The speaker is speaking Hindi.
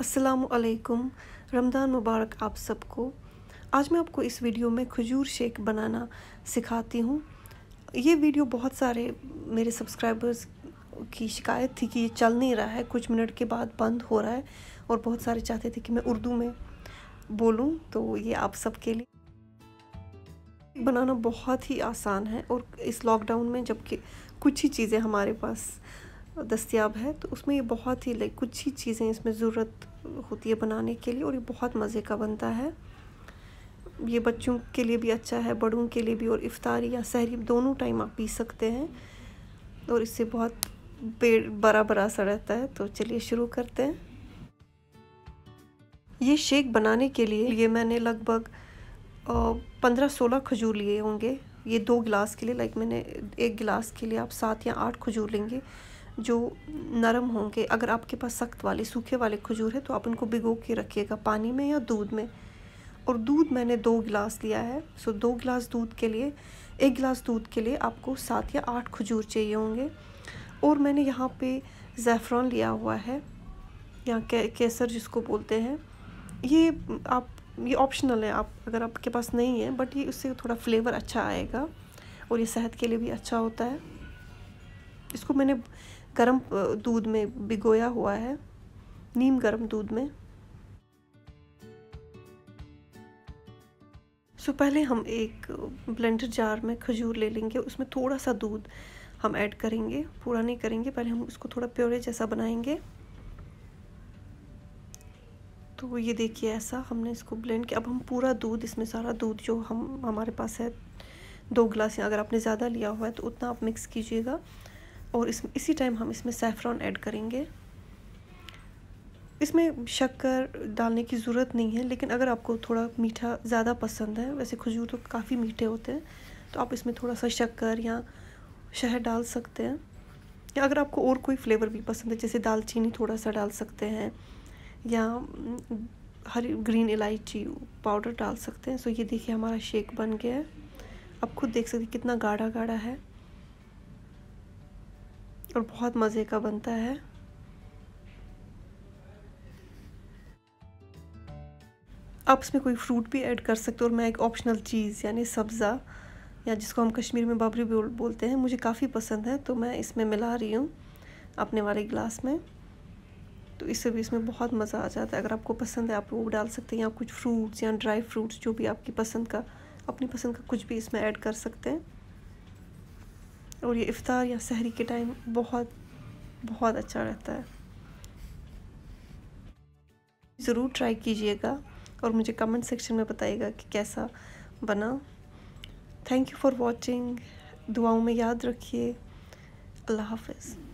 असलकुम रमज़ान मुबारक आप सबको आज मैं आपको इस वीडियो में खजूर शेक बनाना सिखाती हूँ ये वीडियो बहुत सारे मेरे सब्सक्राइबर्स की शिकायत थी कि ये चल नहीं रहा है कुछ मिनट के बाद बंद हो रहा है और बहुत सारे चाहते थे कि मैं उर्दू में बोलूँ तो ये आप सबके लिए बनाना बहुत ही आसान है और इस लॉकडाउन में जबकि कुछ ही चीज़ें हमारे पास दस्तियाब है तो उसमें ये बहुत ही लाइक कुछ ही चीज़ें इसमें ज़रूरत होती है बनाने के लिए और ये बहुत मज़े का बनता है ये बच्चों के लिए भी अच्छा है बड़ों के लिए भी और इफ्तारी या सहरी दोनों टाइम आप पी सकते हैं और इससे बहुत पेड़ बड़ा बड़ा सा रहता है तो चलिए शुरू करते हैं ये शेक बनाने के लिए ये मैंने लगभग पंद्रह सोलह खजूर लिए होंगे ये दो गिलास के लिए लाइक मैंने एक गिलास के लिए आप सात या आठ खजूर लेंगे जो नरम होंगे अगर आपके पास सख्त वाले सूखे वाले खजूर है तो आप उनको भिगो के रखिएगा पानी में या दूध में और दूध मैंने दो गिलास लिया है सो दो गिलास दूध के लिए एक गिलास दूध के लिए आपको सात या आठ खजूर चाहिए होंगे और मैंने यहाँ पे ज़ैफ़रान लिया हुआ है या के, केसर जिसको बोलते हैं ये आप ये ऑप्शनल है आप अगर आपके पास नहीं है बट ये उससे थोड़ा फ्लेवर अच्छा आएगा और ये सेहत के लिए भी अच्छा होता है इसको मैंने गर्म दूध में भिगोया हुआ है नीम गर्म दूध में सो so, पहले हम एक ब्लेंडर जार में खजूर ले लेंगे उसमें थोड़ा सा दूध हम ऐड करेंगे पूरा नहीं करेंगे पहले हम उसको थोड़ा प्योरे जैसा बनाएंगे तो ये देखिए ऐसा हमने इसको ब्लेंड किया अब हम पूरा दूध इसमें सारा दूध जो हम हमारे पास है दो गिलास अगर आपने ज़्यादा लिया हुआ है तो उतना आप मिक्स कीजिएगा और इस इसी टाइम हम इसमें सेफ्रॉन ऐड करेंगे इसमें शक्कर डालने की ज़रूरत नहीं है लेकिन अगर आपको थोड़ा मीठा ज़्यादा पसंद है वैसे खजूर तो काफ़ी मीठे होते हैं तो आप इसमें थोड़ा सा शक्कर या शहद डाल सकते हैं या अगर आपको और कोई फ्लेवर भी पसंद है जैसे दालचीनी थोड़ा सा डाल सकते हैं या हम्म, हरी ग्रीन इलायची पाउडर डाल सकते हैं सो ये देखिए हमारा शेक बन गया है आप खुद देख सकते कितना गाढ़ा गाढ़ा है और बहुत मज़े का बनता है आप इसमें कोई फ्रूट भी ऐड कर सकते हो और मैं एक ऑप्शनल चीज़ यानी सब्ज़ा या जिसको हम कश्मीर में बाबरी बोल बोलते हैं मुझे काफ़ी पसंद है तो मैं इसमें मिला रही हूँ अपने वाले गिलास में तो इससे भी इसमें बहुत मज़ा आ जाता है अगर आपको पसंद है आप वो डाल सकते हैं या कुछ फ्रूट्स या ड्राई फ्रूट्स जो भी आपकी पसंद का अपनी पसंद का कुछ भी इसमें ऐड कर सकते हैं और ये इफ़ार या सहरी के टाइम बहुत बहुत अच्छा रहता है ज़रूर ट्राई कीजिएगा और मुझे कमेंट सेक्शन में बताइएगा कि कैसा बना थैंक यू फॉर वॉचिंग दुआओं में याद रखिए अल्लाह हाफिज़